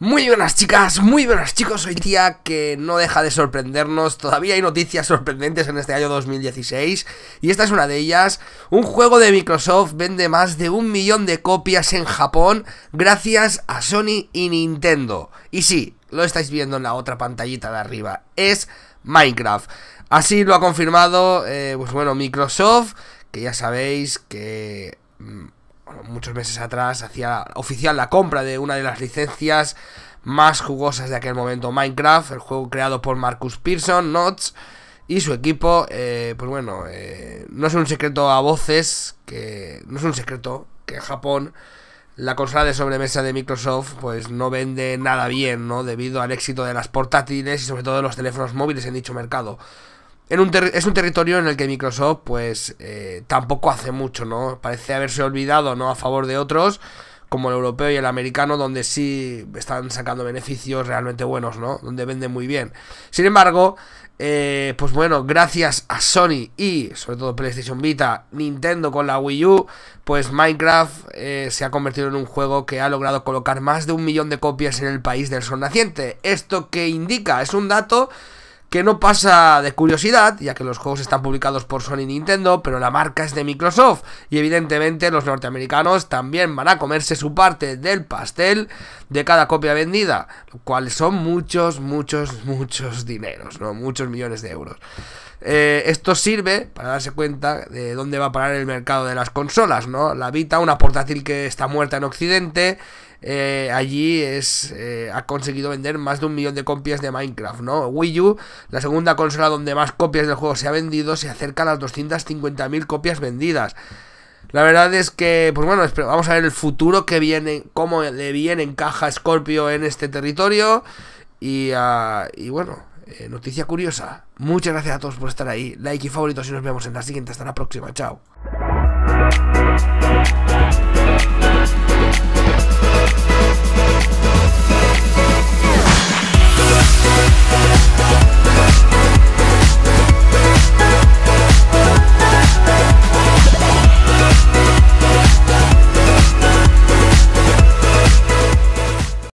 Muy buenas chicas, muy buenas chicos, hoy día que no deja de sorprendernos, todavía hay noticias sorprendentes en este año 2016 y esta es una de ellas, un juego de Microsoft vende más de un millón de copias en Japón gracias a Sony y Nintendo. Y sí, lo estáis viendo en la otra pantallita de arriba, es Minecraft. Así lo ha confirmado, eh, pues bueno, Microsoft, que ya sabéis que mm, muchos meses atrás hacía oficial la compra de una de las licencias más jugosas de aquel momento, Minecraft, el juego creado por Marcus Pearson, Notch y su equipo. Eh, pues bueno, eh, no es un secreto a voces, que no es un secreto que en Japón la consola de sobremesa de Microsoft pues no vende nada bien, ¿no? Debido al éxito de las portátiles y sobre todo de los teléfonos móviles en dicho mercado es un territorio en el que Microsoft, pues, eh, tampoco hace mucho, ¿no? Parece haberse olvidado, ¿no? A favor de otros, como el europeo y el americano, donde sí están sacando beneficios realmente buenos, ¿no? Donde venden muy bien. Sin embargo, eh, pues bueno, gracias a Sony y sobre todo PlayStation Vita, Nintendo con la Wii U, pues Minecraft eh, se ha convertido en un juego que ha logrado colocar más de un millón de copias en el país del sol naciente. ¿Esto que indica? Es un dato que no pasa de curiosidad, ya que los juegos están publicados por Sony y Nintendo, pero la marca es de Microsoft, y evidentemente los norteamericanos también van a comerse su parte del pastel de cada copia vendida, lo cual son muchos, muchos, muchos dineros, ¿no? Muchos millones de euros. Eh, esto sirve para darse cuenta de dónde va a parar el mercado de las consolas, ¿no? La Vita, una portátil que está muerta en Occidente, eh, allí es, eh, ha conseguido vender más de un millón de copias de Minecraft, ¿no? Wii U, la segunda consola donde más copias del juego se ha vendido, se acerca a las 250.000 copias vendidas. La verdad es que, pues bueno, vamos a ver el futuro que viene, cómo le viene encaja Scorpio en este territorio. y ah, bueno, eh, noticia curiosa. Muchas gracias a todos por estar ahí. Like y favoritos y nos vemos en la siguiente. Hasta la próxima. Chao.